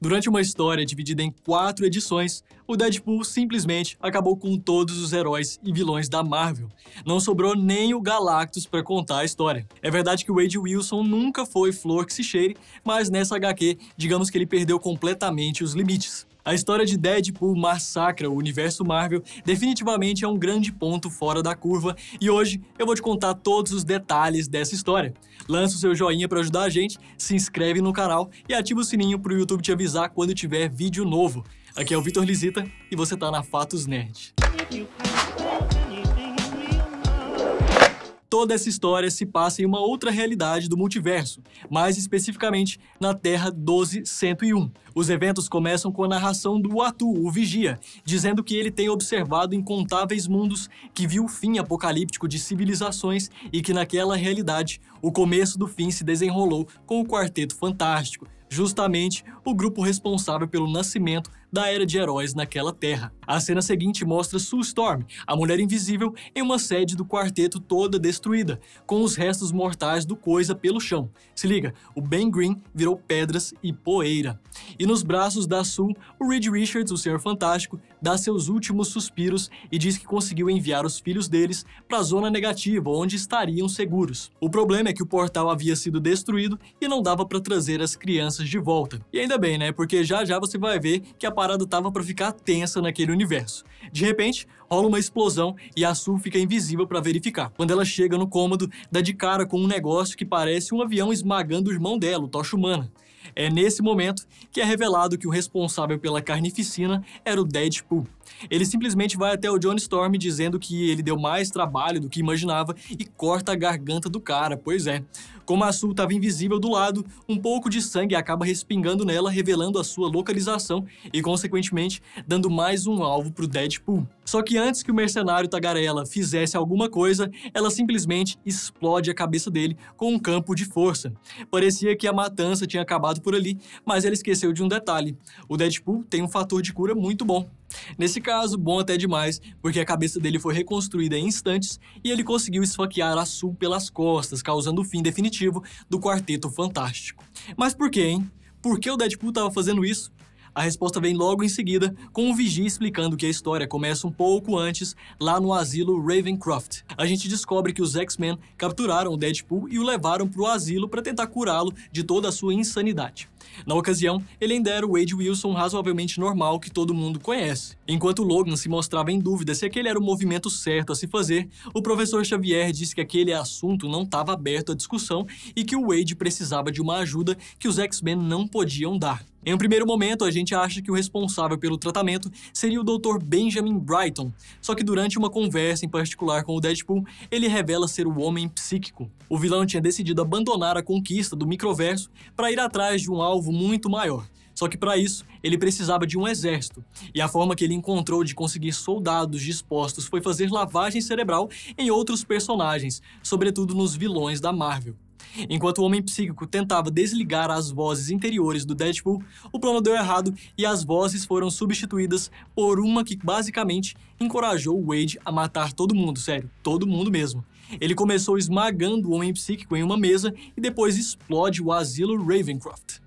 Durante uma história dividida em quatro edições, o Deadpool simplesmente acabou com todos os heróis e vilões da Marvel. Não sobrou nem o Galactus para contar a história. É verdade que o Wade Wilson nunca foi flor que se cheire, mas nessa HQ, digamos que ele perdeu completamente os limites. A história de Deadpool massacra o universo Marvel, definitivamente é um grande ponto fora da curva, e hoje eu vou te contar todos os detalhes dessa história. Lança o seu joinha para ajudar a gente, se inscreve no canal e ativa o sininho para o YouTube te avisar quando tiver vídeo novo. Aqui é o Vitor Lisita e você tá na Fatos Nerd. Toda essa história se passa em uma outra realidade do multiverso, mais especificamente na Terra 12101. Os eventos começam com a narração do Atu, o Vigia, dizendo que ele tem observado incontáveis mundos, que viu o fim apocalíptico de civilizações e que naquela realidade o começo do fim se desenrolou com o Quarteto Fantástico, justamente o grupo responsável pelo nascimento da era de heróis naquela terra. A cena seguinte mostra Sue Storm, a mulher invisível, em uma sede do quarteto toda destruída, com os restos mortais do coisa pelo chão. Se liga, o Ben Green virou pedras e poeira. E nos braços da Sue, o Reed Richards, o Senhor Fantástico, dá seus últimos suspiros e diz que conseguiu enviar os filhos deles para a zona negativa, onde estariam seguros. O problema é que o portal havia sido destruído e não dava para trazer as crianças de volta. E ainda bem, né? Porque já já você vai ver que a parada tava para ficar tensa naquele universo. De repente, rola uma explosão e a Sul fica invisível para verificar. Quando ela chega no cômodo, dá de cara com um negócio que parece um avião esmagando o irmão dela, o Tocha Humana. É nesse momento que é revelado que o responsável pela carnificina era o Deadpool. Ele simplesmente vai até o John Storm dizendo que ele deu mais trabalho do que imaginava e corta a garganta do cara, pois é. Como a Sul estava invisível do lado, um pouco de sangue acaba respingando nela, revelando a sua localização e, consequentemente, dando mais um alvo pro Deadpool. Só que antes que o mercenário Tagarela fizesse alguma coisa, ela simplesmente explode a cabeça dele com um campo de força. Parecia que a matança tinha acabado por ali, mas ela esqueceu de um detalhe: o Deadpool tem um fator de cura muito bom. Nesse caso, bom até demais, porque a cabeça dele foi reconstruída em instantes e ele conseguiu esfaquear a Sul pelas costas, causando o fim definitivo do Quarteto Fantástico. Mas por que, hein? Por que o Deadpool estava fazendo isso? A resposta vem logo em seguida, com o Vigia explicando que a história começa um pouco antes, lá no asilo Ravencroft. A gente descobre que os X-Men capturaram o Deadpool e o levaram para o asilo para tentar curá-lo de toda a sua insanidade. Na ocasião, ele ainda era o Wade Wilson razoavelmente normal que todo mundo conhece. Enquanto Logan se mostrava em dúvida se aquele era o movimento certo a se fazer, o professor Xavier disse que aquele assunto não estava aberto à discussão e que o Wade precisava de uma ajuda que os X-Men não podiam dar. Em um primeiro momento, a gente acha que o responsável pelo tratamento seria o Dr. Benjamin Brighton, só que durante uma conversa em particular com o Deadpool, ele revela ser o homem psíquico. O vilão tinha decidido abandonar a conquista do microverso para ir atrás de um alvo muito maior. Só que para isso, ele precisava de um exército, e a forma que ele encontrou de conseguir soldados dispostos foi fazer lavagem cerebral em outros personagens, sobretudo nos vilões da Marvel. Enquanto o Homem Psíquico tentava desligar as vozes interiores do Deadpool, o plano deu errado e as vozes foram substituídas por uma que basicamente encorajou Wade a matar todo mundo, sério, todo mundo mesmo. Ele começou esmagando o Homem Psíquico em uma mesa e depois explode o asilo Ravencroft.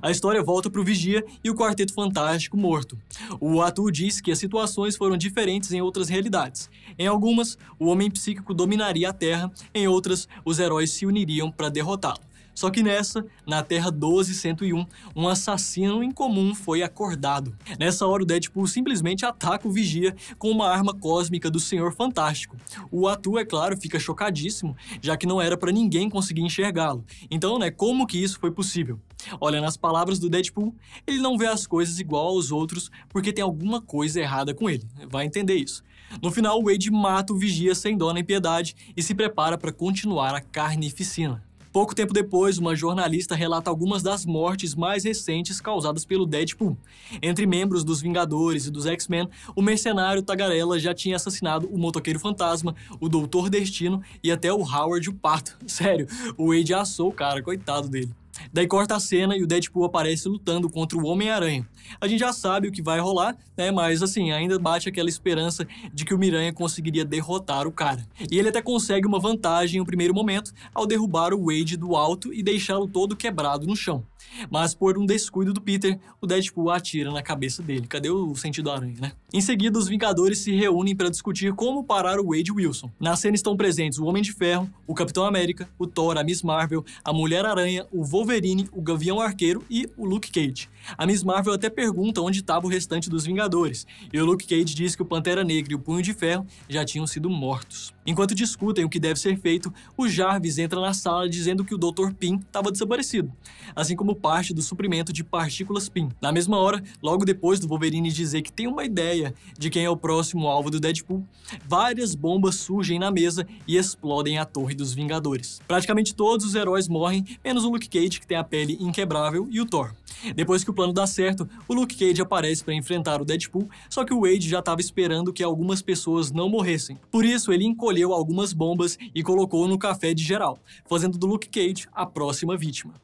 A história volta para o Vigia e o Quarteto Fantástico morto. O ator diz que as situações foram diferentes em outras realidades. Em algumas, o Homem Psíquico dominaria a Terra, em outras, os heróis se uniriam para derrotá-lo. Só que nessa, na Terra 12101, um assassino incomum foi acordado. Nessa hora, o Deadpool simplesmente ataca o Vigia com uma arma cósmica do Senhor Fantástico. O Atu, é claro, fica chocadíssimo, já que não era para ninguém conseguir enxergá-lo. Então, né, como que isso foi possível? Olha, nas palavras do Deadpool, ele não vê as coisas igual aos outros porque tem alguma coisa errada com ele. Vai entender isso. No final, Wade mata o Vigia sem dó nem piedade e se prepara para continuar a carnificina. Pouco tempo depois, uma jornalista relata algumas das mortes mais recentes causadas pelo Deadpool. Entre membros dos Vingadores e dos X-Men, o mercenário Tagarela já tinha assassinado o Motoqueiro Fantasma, o Doutor Destino e até o Howard o Pato. Sério, o Wade assou o cara, coitado dele. Daí corta a cena e o Deadpool aparece lutando contra o Homem-Aranha. A gente já sabe o que vai rolar, né? Mas assim, ainda bate aquela esperança de que o Miranha conseguiria derrotar o cara. E ele até consegue uma vantagem no primeiro momento ao derrubar o Wade do alto e deixá-lo todo quebrado no chão. Mas por um descuido do Peter, o Deadpool atira na cabeça dele. Cadê o sentido aranha, né? Em seguida, os Vingadores se reúnem para discutir como parar o Wade Wilson. Na cena estão presentes o Homem de Ferro, o Capitão América, o Thor, a Miss Marvel, a Mulher Aranha, o Wolverine, o Gavião Arqueiro e o Luke Cage. A Miss Marvel até pergunta onde estava o restante dos Vingadores, e o Luke Cage diz que o Pantera Negra e o Punho de Ferro já tinham sido mortos. Enquanto discutem o que deve ser feito, o Jarvis entra na sala dizendo que o Dr. Pym estava desaparecido, assim como parte do suprimento de partículas PIN. Na mesma hora, logo depois do Wolverine dizer que tem uma ideia de quem é o próximo alvo do Deadpool, várias bombas surgem na mesa e explodem a Torre dos Vingadores. Praticamente todos os heróis morrem, menos o Luke Cage, que tem a pele inquebrável, e o Thor. Depois que o plano dá certo, o Luke Cage aparece para enfrentar o Deadpool, só que o Wade já estava esperando que algumas pessoas não morressem. Por isso, ele encolheu algumas bombas e colocou no café de geral, fazendo do Luke Cage a próxima vítima.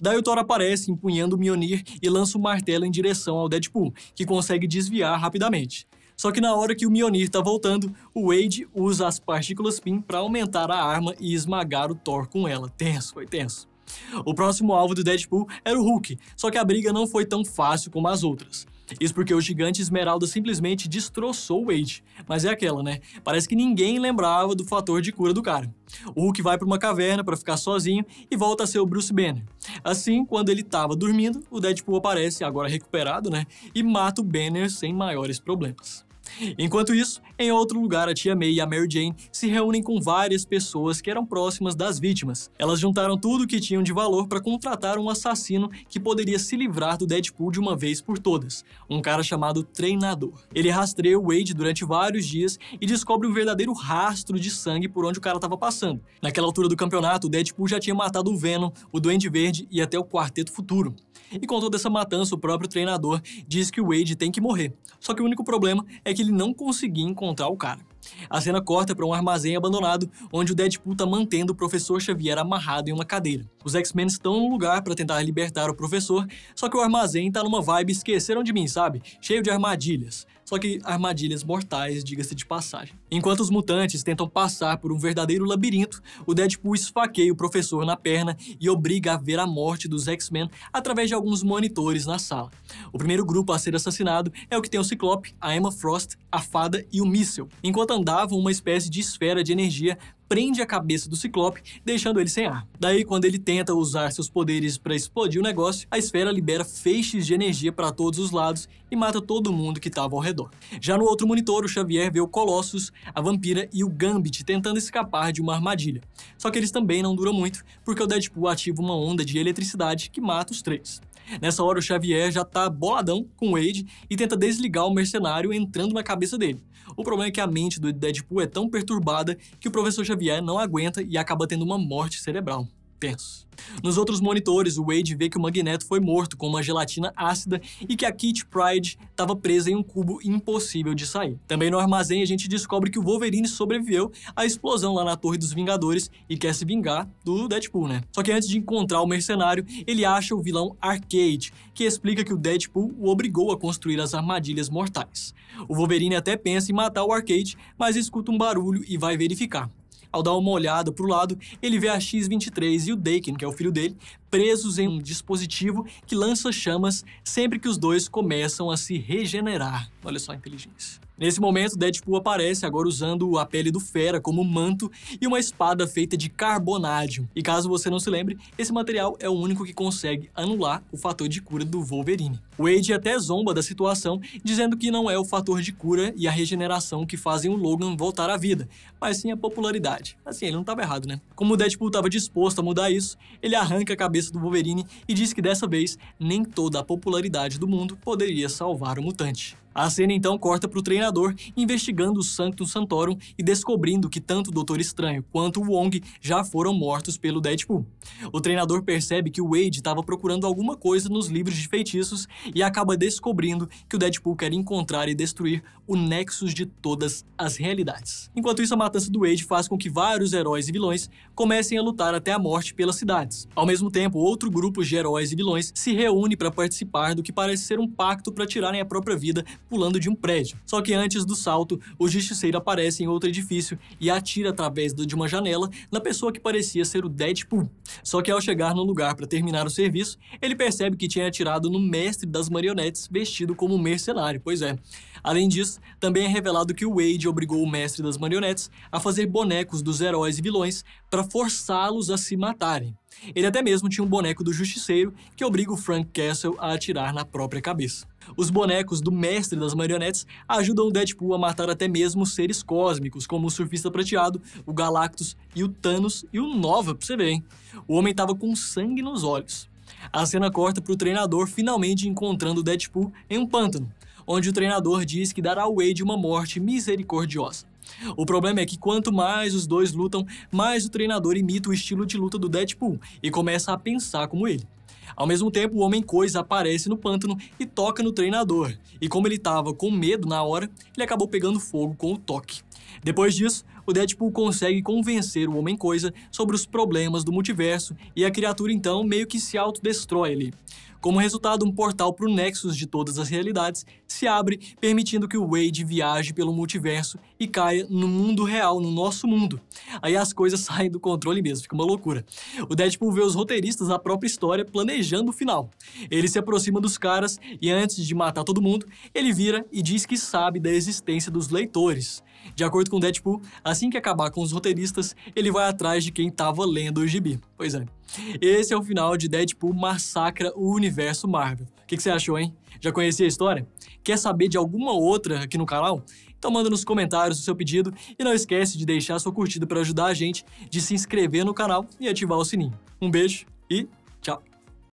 Daí o Thor aparece empunhando o Mjolnir e lança o martelo em direção ao Deadpool, que consegue desviar rapidamente. Só que na hora que o Mjolnir está voltando, o Wade usa as partículas PIN para aumentar a arma e esmagar o Thor com ela. Tenso, foi tenso. O próximo alvo do Deadpool era o Hulk, só que a briga não foi tão fácil como as outras. Isso porque o gigante esmeralda simplesmente destroçou o Wade. Mas é aquela, né? Parece que ninguém lembrava do fator de cura do cara. O Hulk vai para uma caverna para ficar sozinho e volta a ser o Bruce Banner. Assim, quando ele estava dormindo, o Deadpool aparece, agora recuperado, né? E mata o Banner sem maiores problemas. Enquanto isso, em outro lugar, a tia May e a Mary Jane se reúnem com várias pessoas que eram próximas das vítimas. Elas juntaram tudo o que tinham de valor para contratar um assassino que poderia se livrar do Deadpool de uma vez por todas, um cara chamado Treinador. Ele rastreia o Wade durante vários dias e descobre o verdadeiro rastro de sangue por onde o cara estava passando. Naquela altura do campeonato, o Deadpool já tinha matado o Venom, o Duende Verde e até o Quarteto Futuro. E com toda essa matança, o próprio treinador diz que o Wade tem que morrer. Só que o único problema é que que ele não conseguia encontrar o cara. A cena corta para um armazém abandonado, onde o Deadpool está mantendo o professor Xavier amarrado em uma cadeira. Os X-Men estão no lugar para tentar libertar o professor, só que o armazém está numa vibe esqueceram de mim, sabe? Cheio de armadilhas só que armadilhas mortais, diga-se de passagem. Enquanto os mutantes tentam passar por um verdadeiro labirinto, o Deadpool esfaqueia o professor na perna e obriga a ver a morte dos X-Men através de alguns monitores na sala. O primeiro grupo a ser assassinado é o que tem o Ciclope, a Emma Frost, a Fada e o Míssel, enquanto andavam uma espécie de esfera de energia prende a cabeça do Ciclope, deixando ele sem ar. Daí, quando ele tenta usar seus poderes para explodir o negócio, a esfera libera feixes de energia para todos os lados e mata todo mundo que estava ao redor. Já no outro monitor, o Xavier vê o Colossus, a vampira e o Gambit tentando escapar de uma armadilha. Só que eles também não duram muito, porque o Deadpool ativa uma onda de eletricidade que mata os três. Nessa hora, o Xavier já tá boladão com o Wade e tenta desligar o mercenário entrando na cabeça dele. O problema é que a mente do Deadpool é tão perturbada que o professor Xavier não aguenta e acaba tendo uma morte cerebral. Tenso. Nos outros monitores, o Wade vê que o Magneto foi morto com uma gelatina ácida e que a Kit Pride estava presa em um cubo impossível de sair. Também no armazém, a gente descobre que o Wolverine sobreviveu à explosão lá na Torre dos Vingadores e quer se vingar do Deadpool, né? Só que antes de encontrar o mercenário, ele acha o vilão Arcade, que explica que o Deadpool o obrigou a construir as armadilhas mortais. O Wolverine até pensa em matar o Arcade, mas escuta um barulho e vai verificar. Ao dar uma olhada para o lado, ele vê a X-23 e o Daken, que é o filho dele, presos em um dispositivo que lança chamas sempre que os dois começam a se regenerar. Olha só a inteligência. Nesse momento, Deadpool aparece agora usando a pele do Fera como manto e uma espada feita de carbonádio. E caso você não se lembre, esse material é o único que consegue anular o fator de cura do Wolverine. Wade até zomba da situação, dizendo que não é o fator de cura e a regeneração que fazem o Logan voltar à vida, mas sim a popularidade. Assim, ele não estava errado, né? Como o Deadpool estava disposto a mudar isso, ele arranca a cabeça do Wolverine e diz que dessa vez nem toda a popularidade do mundo poderia salvar o mutante. A cena então corta para o treinador investigando o Sanctum Santorum e descobrindo que tanto o Doutor Estranho quanto o Wong já foram mortos pelo Deadpool. O treinador percebe que o Wade estava procurando alguma coisa nos livros de feitiços e acaba descobrindo que o Deadpool quer encontrar e destruir o nexus de todas as realidades. Enquanto isso, a matança do Wade faz com que vários heróis e vilões comecem a lutar até a morte pelas cidades. Ao mesmo tempo, outro grupo de heróis e vilões se reúne para participar do que parece ser um pacto para tirarem a própria vida pulando de um prédio. Só que antes do salto, o Justiceiro aparece em outro edifício e atira através de uma janela na pessoa que parecia ser o Deadpool. Só que ao chegar no lugar para terminar o serviço, ele percebe que tinha atirado no mestre da das marionetes vestido como mercenário, pois é. Além disso, também é revelado que o Wade obrigou o mestre das marionetes a fazer bonecos dos heróis e vilões para forçá-los a se matarem. Ele até mesmo tinha um boneco do Justiceiro que obriga o Frank Castle a atirar na própria cabeça. Os bonecos do mestre das marionetes ajudam o Deadpool a matar até mesmo seres cósmicos, como o Surfista Prateado, o Galactus e o Thanos e o Nova, pra você ver, hein? O homem tava com sangue nos olhos. A cena corta para o treinador finalmente encontrando Deadpool em um pântano, onde o treinador diz que dará a Wade uma morte misericordiosa. O problema é que quanto mais os dois lutam, mais o treinador imita o estilo de luta do Deadpool e começa a pensar como ele. Ao mesmo tempo, o Homem Coisa aparece no pântano e toca no treinador, e como ele estava com medo na hora, ele acabou pegando fogo com o toque. Depois disso, o tipo, Deadpool consegue convencer o Homem-Coisa sobre os problemas do multiverso e a criatura então meio que se autodestrói ali. Como resultado, um portal para o Nexus de todas as realidades se abre, permitindo que o Wade viaje pelo multiverso e caia no mundo real, no nosso mundo. Aí as coisas saem do controle mesmo, fica uma loucura. O Deadpool vê os roteiristas da própria história planejando o final. Ele se aproxima dos caras e antes de matar todo mundo, ele vira e diz que sabe da existência dos leitores. De acordo com Deadpool, assim que acabar com os roteiristas, ele vai atrás de quem estava lendo o gibi. Pois é. Esse é o final de Deadpool massacra o universo Marvel. O que, que, você achou, hein? Já conhecia a história? Quer saber de alguma outra aqui no canal? Então manda nos comentários o seu pedido e não esquece de deixar sua curtida para ajudar a gente, de se inscrever no canal e ativar o sininho. Um beijo e